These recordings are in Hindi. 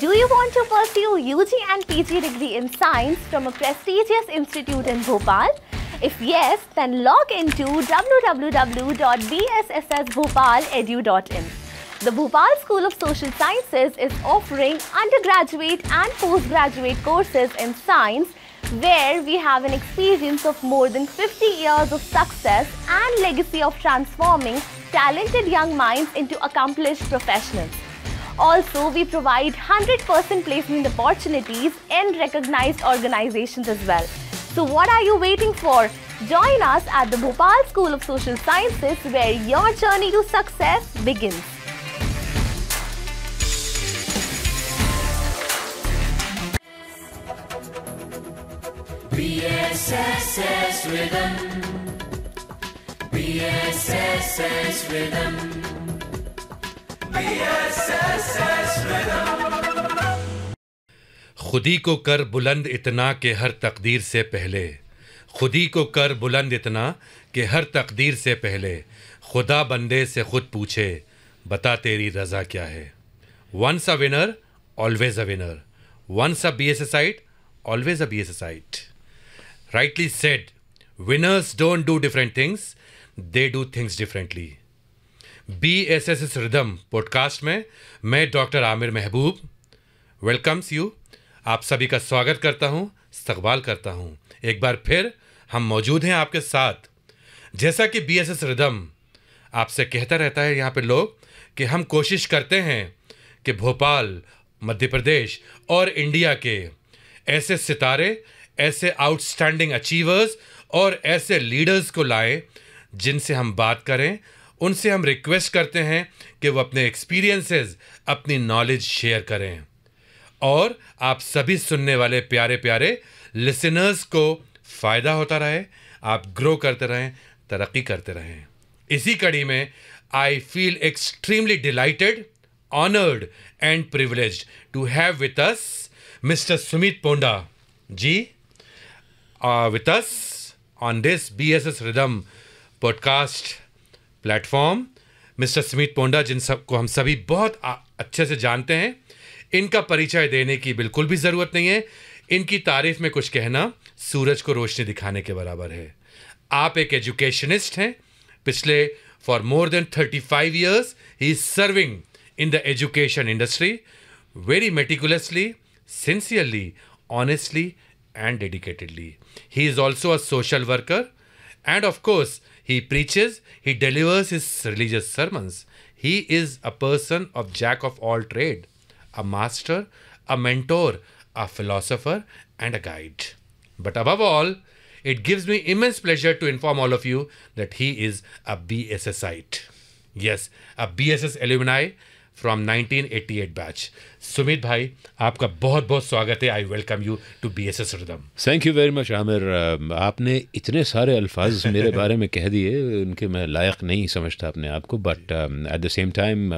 Do you want to pursue UG and PG degree in science from a prestigious institute in Bhopal? If yes, then log into www.bssbhopaledu.in. The Bhopal School of Social Sciences is offering undergraduate and postgraduate courses in science where we have an experience of more than 50 years of success and legacy of transforming talented young minds into accomplished professionals. Also, we provide 100% placement opportunities in recognized organizations as well. So what are you waiting for? Join us at the Bhopal School of Social Sciences where your journey to success begins. BSSS Rhythm BSSS Rhythm खुदी को कर बुलंद इतना के हर तकदीर से पहले खुदी को कर बुलंद इतना के हर तकदीर से पहले खुदा बंदे से खुद पूछे बता तेरी रजा क्या है once a winner always a winner once a B S site always a B S site rightly said winners don't do different things they do things differently B S S S rhythm podcast में मैं डॉक्टर आमिर महबूब वेलकम्स यू आप सभी का स्वागत करता हूं इस्तकबाल करता हूं एक बार फिर हम मौजूद हैं आपके साथ जैसा कि बी एस एस रिदम आपसे कहता रहता है यहाँ पे लोग कि हम कोशिश करते हैं कि भोपाल मध्य प्रदेश और इंडिया के ऐसे सितारे ऐसे आउटस्टैंडिंग अचीवर्स और ऐसे लीडर्स को लाएं जिनसे हम बात करें उनसे हम रिक्वेस्ट करते हैं कि वो अपने एक्सपीरियंसेस अपनी नॉलेज शेयर करें और आप सभी सुनने वाले प्यारे प्यारे लिसनर्स को फ़ायदा होता रहे आप ग्रो करते रहें तरक्की करते रहें इसी कड़ी में I feel extremely delighted honoured and privilege to have with us mister Sumit Ponda ji with us on this B S S rhythm podcast platform mister Sumit Ponda जिन सब को हम सभी बहुत अच्छे से जानते हैं इनका परिचय देने की बिल्कुल भी ज़रूरत नहीं है इनकी तारीफ में कुछ कहना सूरज को रोशनी दिखाने के बराबर है आप एक एजुकेशनिस्ट हैं पिछले for more than thirty five years he is serving in the education industry very meticulously sincerely honestly and dedicatedly he is also a social worker and of course He preaches, he delivers his religious sermons. He is a person of jack of all trade, a master, a mentor, a philosopher, and a guide. But above all, it gives me immense pleasure to inform all of you that he is a BSSite. Yes, a BSS alumni from 1988 batch Sumit भाई आपका बहुत बहुत स्वागत है I welcome you to B S S rhythm thank you very much Aamir आपने इतने सारे अल्फाज मेरे बारे में कह दिए उनके मैं लायक नहीं समझता अपने आप को but at the same time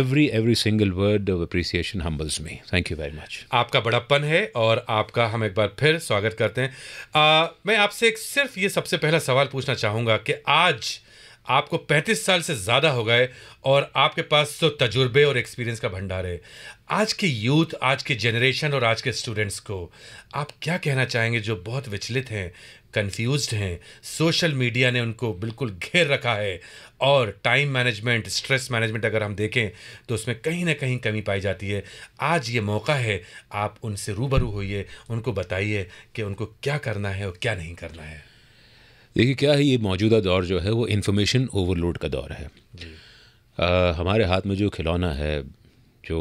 every every single word of appreciation humbles me thank you very much आपका बड़प्पन है और आपका हम एक बार फिर स्वागत करते हैं uh, मैं आपसे एक सिर्फ ये सबसे पहला सवाल पूछना चाहूँगा कि आज आपको 35 साल से ज़्यादा हो गए और आपके पास तो तजुर्बे और एक्सपीरियंस का भंडार है आज के यूथ आज के जनरेशन और आज के स्टूडेंट्स को आप क्या कहना चाहेंगे जो बहुत विचलित हैं कंफ्यूज हैं सोशल मीडिया ने उनको बिल्कुल घेर रखा है और टाइम मैनेजमेंट स्ट्रेस मैनेजमेंट अगर हम देखें तो उसमें कहीं ना कहीं कमी पाई जाती है आज ये मौका है आप उनसे रूबरू होइए उनको बताइए कि उनको क्या करना है और क्या नहीं करना है देखिए क्या है ये मौजूदा दौर जो है वो इन्फॉर्मेशन ओवरलोड का दौर है आ, हमारे हाथ में जो खिलौना है जो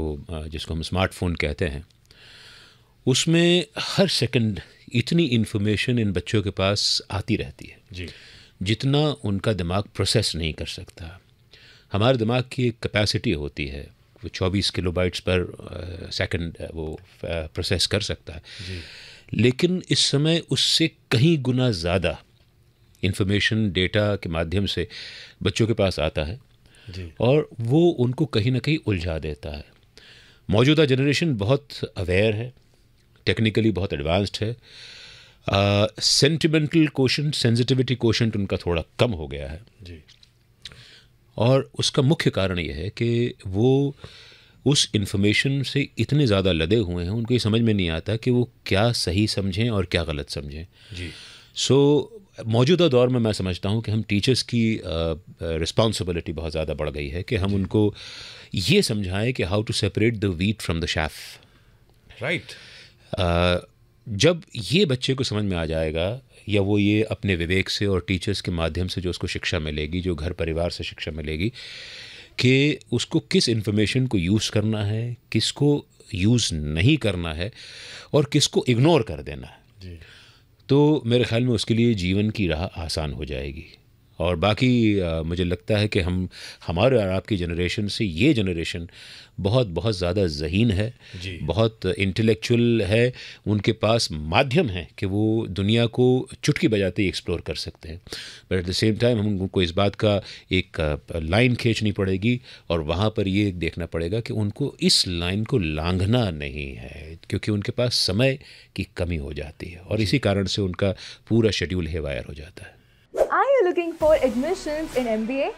जिसको हम स्मार्टफोन कहते हैं उसमें हर सेकंड इतनी इन्फॉर्मेशन इन बच्चों के पास आती रहती है जी जितना उनका दिमाग प्रोसेस नहीं कर सकता हमारे दिमाग की एक कैपेसिटी होती है वो चौबीस किलो पर सेकंड वो प्रोसेस कर सकता है लेकिन इस समय उससे कहीं गुना ज़्यादा इन्फॉर्मेशन डेटा के माध्यम से बच्चों के पास आता है और वो उनको कहीं ना कहीं उलझा देता है मौजूदा जनरेशन बहुत अवेयर है टेक्निकली बहुत एडवांस्ड है सेंटिमेंटल क्वेश्चन सेंसिटिविटी क्वेश्चन उनका थोड़ा कम हो गया है जी और उसका मुख्य कारण यह है कि वो उस इन्फॉर्मेशन से इतने ज़्यादा लदे हुए हैं उनको ये समझ में नहीं आता कि वो क्या सही समझें और क्या गलत समझें जी सो so, मौजूदा दौर में मैं समझता हूँ कि हम टीचर्स की रिस्पॉन्सिबिलिटी बहुत ज़्यादा बढ़ गई है कि हम उनको ये समझाएं कि how to separate the wheat from the chaff right जब ये बच्चे को समझ में आ जाएगा या वो ये अपने विवेक से और टीचर्स के माध्यम से जो उसको शिक्षा मिलेगी जो घर परिवार से शिक्षा मिलेगी कि उसको किस इन्फॉर्मेशन को यूज़ करना है किसको यूज़ नहीं करना है और किसको इग्नोर कर देना है जी तो मेरे ख्याल में उसके लिए जीवन की राह आसान हो जाएगी और बाकी मुझे लगता है कि हम हमारे और आपकी जनरेशन से ये जनरेशन बहुत बहुत ज़्यादा जहीन है बहुत इंटेलेक्चुअल है उनके पास माध्यम है कि वो दुनिया को चुटकी बजाते ही एक्सप्लोर कर सकते हैं but at the same time हम उनको इस बात का एक लाइन खींचनी पड़ेगी और वहाँ पर ये देखना पड़ेगा कि उनको इस लाइन को लांघना नहीं है क्योंकि उनके पास समय की कमी हो जाती है और इसी कारण से उनका पूरा शेड्यूल हेवायर हो जाता है Are you looking for admissions in MBA?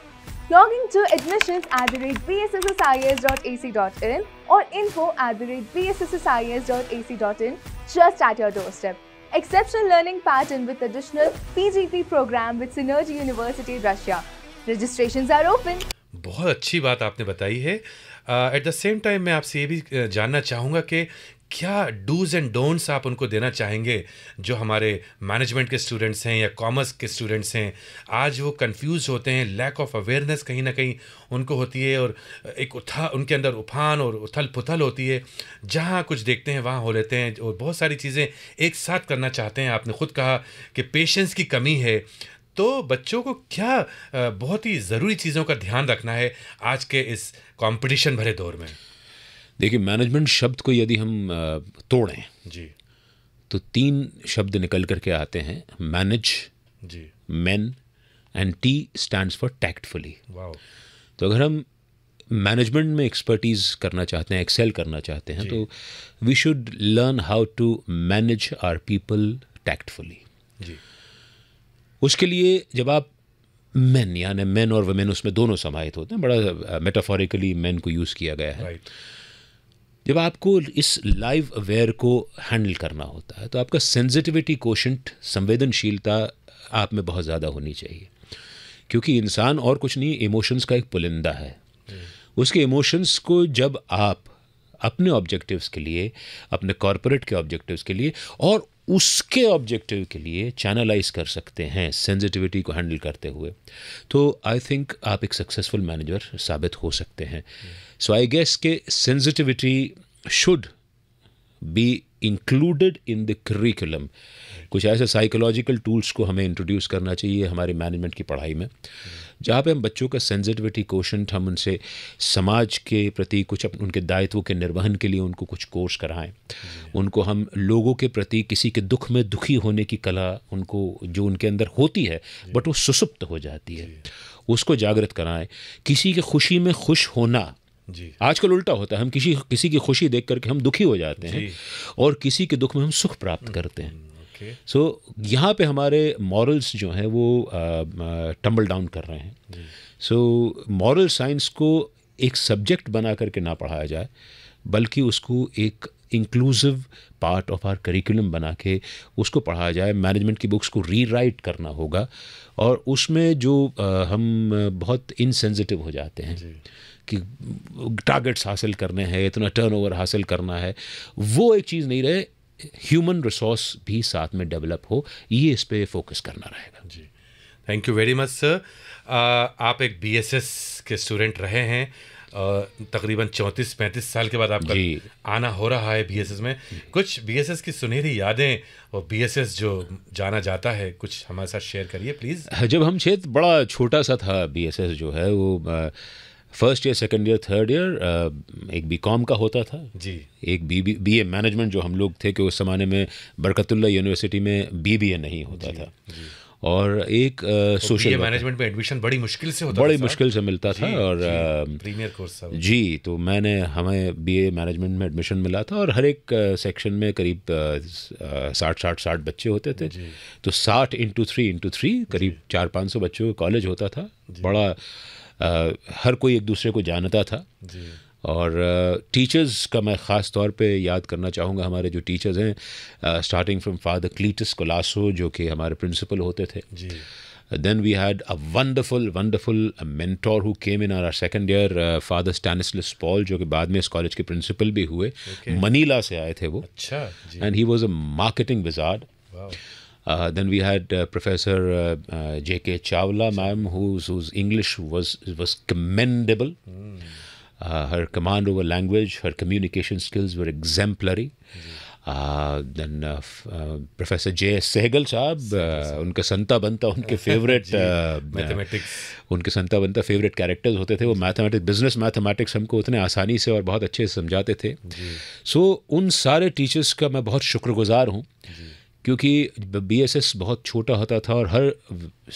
Log in to admissions at the rate bsssis.ac.in or info at the rate bsssis.ac.in just at your doorstep. Exceptional learning pattern with additional PGP program with Synergy University Russia. Registrations are open. बहुत अच्छी बात आपने बताई है एट द सेम टाइम मैं आपसे ये भी जानना चाहूँगा कि क्या डूज एंड डोंट्स आप उनको देना चाहेंगे जो हमारे मैनेजमेंट के स्टूडेंट्स हैं या कॉमर्स के स्टूडेंट्स हैं आज वो कंफ्यूज होते हैं लैक ऑफ अवेयरनेस कहीं ना कहीं उनको होती है और एक उठा उनके अंदर उफान और उथल पुथल होती है जहाँ कुछ देखते हैं वहाँ हो लेते हैं और बहुत सारी चीज़ें एक साथ करना चाहते हैं आपने खुद कहा कि पेशेंस की कमी है तो बच्चों को क्या बहुत ही ज़रूरी चीज़ों का ध्यान रखना है आज के इस कॉम्पिटिशन भरे दौर में देखिए मैनेजमेंट शब्द को यदि हम तोड़ें जी तो तीन शब्द निकल करके आते हैं manage G man and T stand for tactfully तो अगर हम मैनेजमेंट में एक्सपर्टीज़ करना चाहते हैं एक्सेल करना चाहते हैं तो we should learn how to manage our people tactfully उसके लिए जब आप मैन यानी मैन और वमेन उसमें दोनों समाहित होते हैं बड़ा मेटाफोरिकली मैन को यूज़ किया गया है right. जब आपको इस लाइव अवेयर को हैंडल करना होता है तो आपका सेंसिटिविटी कोशंट संवेदनशीलता आप में बहुत ज़्यादा होनी चाहिए क्योंकि इंसान और कुछ नहीं इमोशंस का एक पुलिंदा है उसके इमोशंस को जब आप अपने ऑब्जेक्टिव्स के लिए अपने कॉरपोरेट के ऑब्जेक्टिव्स के लिए और उसके ऑब्जेक्टिव के लिए चैनलाइज कर सकते हैं सेंसिटिविटी को हैंडल करते हुए तो आई थिंक आप एक सक्सेसफुल मैनेजर साबित हो सकते हैं सो आई गेस के sensitivity should be included in the curriculum कुछ ऐसे साइकोलॉजिकल टूल्स को हमें इंट्रोड्यूस करना चाहिए हमारे मैनेजमेंट की पढ़ाई में जहाँ पे हम बच्चों का सेंसिटिविटी क्वेश्चन हम उनसे समाज के प्रति कुछ अपने उनके दायित्व के निर्वहन के लिए उनको कुछ कोर्स कराएं उनको हम लोगों के प्रति किसी के दुख में दुखी होने की कला उनको जो उनके अंदर होती है बट वो सुसुप्त हो जाती है उसको जागृत कराएं किसी के खुशी में खुश होना आजकल उल्टा होता है हम किसी किसी की खुशी देख करके हम दुखी हो जाते हैं और किसी के दुख में हम सुख प्राप्त हम्म, करते हैं सो हम्म, so, यहाँ पे हमारे मॉरल्स जो हैं वो टम्बल डाउन कर रहे हैं सो मॉरल साइंस को एक सब्जेक्ट बना करके ना पढ़ाया जाए बल्कि उसको एक inclusive part of our curriculum बना के उसको पढ़ाया जाए मैनेजमेंट की बुक्स को री राइट करना होगा और उसमें जो आ, हम बहुत इनसेंसिटिव हो जाते हैं कि टारगेट्स हासिल करने हैं इतना टर्नओवर हासिल करना है वो एक चीज़ नहीं रहे ह्यूमन रिसोर्स भी साथ में डेवलप हो ये इस पर फोकस करना रहेगा जी thank you very much sir आप एक बीएसएस के स्टूडेंट रहे हैं तकरीबन चौंतीस पैंतीस साल के बाद आपका आना हो रहा है बीएसएस में कुछ बीएसएस की सुनहरी यादें और बीएसएस जो जाना जाता है कुछ हमारे साथ शेयर करिए प्लीज़ जब हम क्षेत्र बड़ा छोटा सा था बीएसएस जो है वो first year second year third year एक बी कॉम का होता था जी एक B B B A management जो हम लोग थे कि उस ज़माने में बरकतुल्ला यूनिवर्सिटी में बी बी ए नहीं होता जी, था जी। और एक सोशल uh, तो मैनेजमेंट में एडमिशन बड़ी मुश्किल से होता बड़ी मुश्किल से मिलता था और प्रीमियर कोर्स uh, था जी तो मैंने हमें बीए मैनेजमेंट में एडमिशन मिला था और हर एक सेक्शन uh, में करीब साठ साठ साठ बच्चे होते थे तो साठ इंटू थ्री इंटू थ्री करीब चार पाँच सौ बच्चों का कॉलेज होता था बड़ा हर कोई एक दूसरे को जानता था और टीचर्स का मैं ख़ास तौर पे याद करना चाहूँगा हमारे जो टीचर्स हैं starting from father Cletus Colaco जो कि हमारे प्रिंसिपल होते थे then we had a wonderful wonderful mentor who came in our second year father Stanislaus Paul जो कि बाद में इस कॉलेज के प्रिंसिपल भी हुए okay. मनीला से आए थे वो and he was a marketing wizard Uh, then we had uh, Professor uh, uh, J.K. Chawla, ma'am, whose, whose English was was commendable. Mm. uh, her command over language, her communication skills were exemplary. Mm. hmm then Professor J. Sehgal साहब उनका संता बनता उनके फेवरेट मैथमेटिक्स उनके संता बनता फेवरेट कैरेक्टर्स होते थे वो मैथमेटिक्स बिजनेस मैथमेटिक्स हमको उतने आसानी से और बहुत अच्छे से समझाते थे सो so, उन सारे टीचर्स का मैं बहुत शुक्रगुजार हूँ क्योंकि बीएसएस बहुत छोटा होता था और हर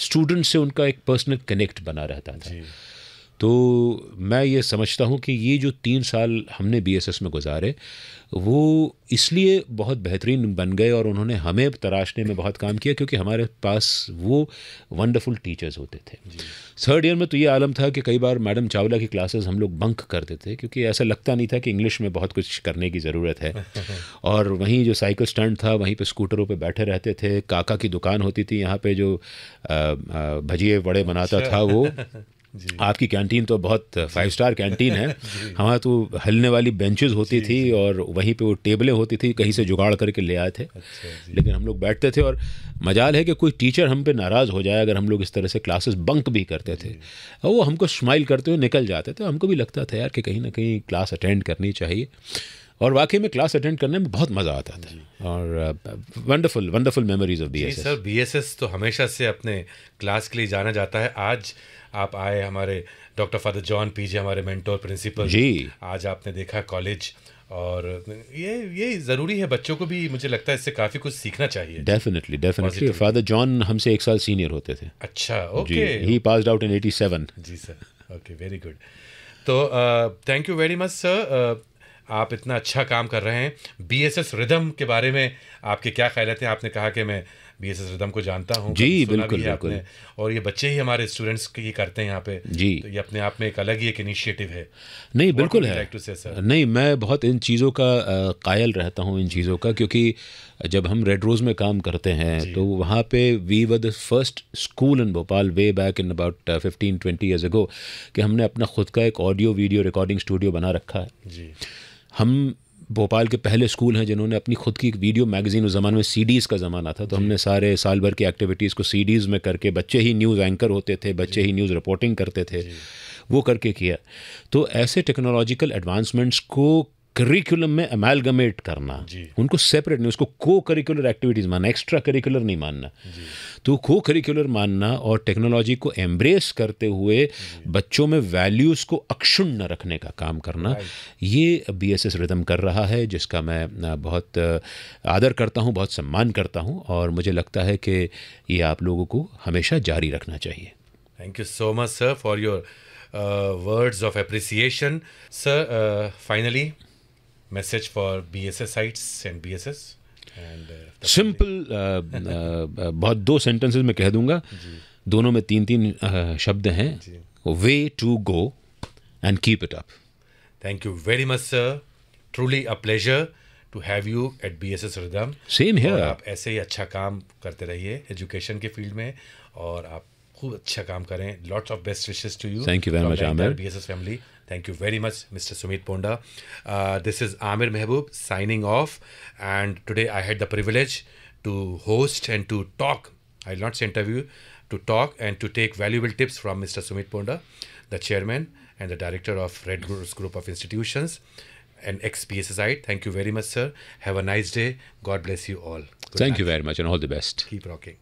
स्टूडेंट से उनका एक पर्सनल कनेक्ट बना रहता था तो मैं ये समझता हूँ कि ये जो तीन साल हमने बी में गुजारे वो इसलिए बहुत बेहतरीन बन गए और उन्होंने हमें तराशने में बहुत काम किया क्योंकि हमारे पास वो वंडरफुल टीचर्स होते थे थर्ड ईयर में तो ये आलम था कि कई बार मैडम चावला की क्लासेस हम लोग बंक करते थे क्योंकि ऐसा लगता नहीं था कि इंग्लिश में बहुत कुछ करने की ज़रूरत है और वहीं जो साइकिल स्टैंड था वहीं पर स्कूटरों पर बैठे रहते थे काका की दुकान होती थी यहाँ पर जो भजिए बड़े बनाता अच्छा। था वो आपकी कैंटीन तो बहुत फाइव स्टार कैंटीन है हमारा तो हलने वाली बेंचेस होती थी और वहीं पे वो टेबलें होती थी कहीं से जुगाड़ करके ले आए थे अच्छा, लेकिन हम लोग बैठते थे और मजाल है कि कोई टीचर हम पे नाराज़ हो जाए अगर हम लोग इस तरह से क्लासेस बंक भी करते थे और वो हमको स्माइल करते हुए निकल जाते थे हमको भी लगता था यार कि कहीं ना कहीं क्लास अटेंड करनी चाहिए और वाकई में क्लास अटेंड करने में बहुत मज़ा आता था और wonderful wonderful memories of BSS sir BSS तो हमेशा से अपने क्लास के लिए जाना जाता है आज आप आए हमारे डॉक्टर फादर जॉन पीजे हमारे मेंटोर प्रिंसिपल जी आज आपने देखा कॉलेज और ये ये ज़रूरी है बच्चों को भी मुझे लगता है इससे काफ़ी कुछ सीखना चाहिए डेफिनेटली डेफिनेटली फादर जॉन हमसे एक साल सीनियर होते थे अच्छा okay he pass out in 87 जी सर ओके वेरी गुड तो thank you very much sir आप इतना अच्छा काम कर रहे हैं बी एस एस रिदम के बारे में आपके क्या ख्याल हैं आपने कहा कि मैं बी एस एस रिदम को जानता हूँ जी बिल्कुल बिल्कुल और ये बच्चे ही हमारे स्टूडेंट्स ये करते हैं यहाँ पे जी तो ये अपने आप में एक अलग ही एक इनिशिएटिव है नहीं बिल्कुल है नहीं मैं बहुत इन चीज़ों का कायल रहता हूँ इन चीज़ों का क्योंकि जब हम रेड रोज़ में काम करते हैं तो वहाँ पे we were the first school in Bhopal way back in about fifteen twenty years ago कि हमने अपना खुद का एक ऑडियो वीडियो रिकॉर्डिंग स्टूडियो बना रखा है जी हम भोपाल के पहले स्कूल हैं जिन्होंने अपनी खुद की एक वीडियो मैगजीन उस ज़माने में सीडीज़ का ज़माना था तो हमने सारे साल भर की एक्टिविटीज़ को सीडीज़ में करके बच्चे ही न्यूज़ एंकर होते थे बच्चे ही न्यूज़ रिपोर्टिंग करते थे वो करके किया तो ऐसे टेक्नोलॉजिकल एडवांसमेंट्स को करिकुलम में अमेलगमेट करना उनको सेपरेट नहीं उसको को करिकुलर एक्टिविटीज़ मानना एक्स्ट्रा करिकुलर नहीं मानना तो को करिकुलर मानना और टेक्नोलॉजी को एम्ब्रेस करते हुए बच्चों में वैल्यूज़ को अक्षुण्ण रखने का काम करना ये बी एस एस रिदम कर रहा है जिसका मैं बहुत आदर करता हूँ बहुत सम्मान करता हूँ और मुझे लगता है कि ये आप लोगों को हमेशा जारी रखना चाहिए thank you so much sir for your words of appreciation sir finally message for B S S sites and B S S simple uh, uh, uh, बहुत दो सेंटेंसेस में कह दूंगा जी. दोनों में तीन तीन शब्द हैं way to go and keep it up thank you very much sir truly a pleasure to have you at B S S rhythm same है आप ऐसे ही अच्छा काम करते रहिए एजुकेशन के फील्ड में और आप खूब अच्छा काम करें lots of best wishes to you thank you very much Aamir's family Thank you very much, Mr. Sumit Ponda. Uh, this is Amir Mehboob signing off. And today I had the privilege to host and to talk. I'll not say interview, to talk and to take valuable tips from Mr. Sumit Ponda, the chairman and the director of Red Gross Group of Institutions and XPSSI. Thank you very much, sir. Have a nice day. God bless you all. Good Thank night. you very much and all the best. Keep rocking.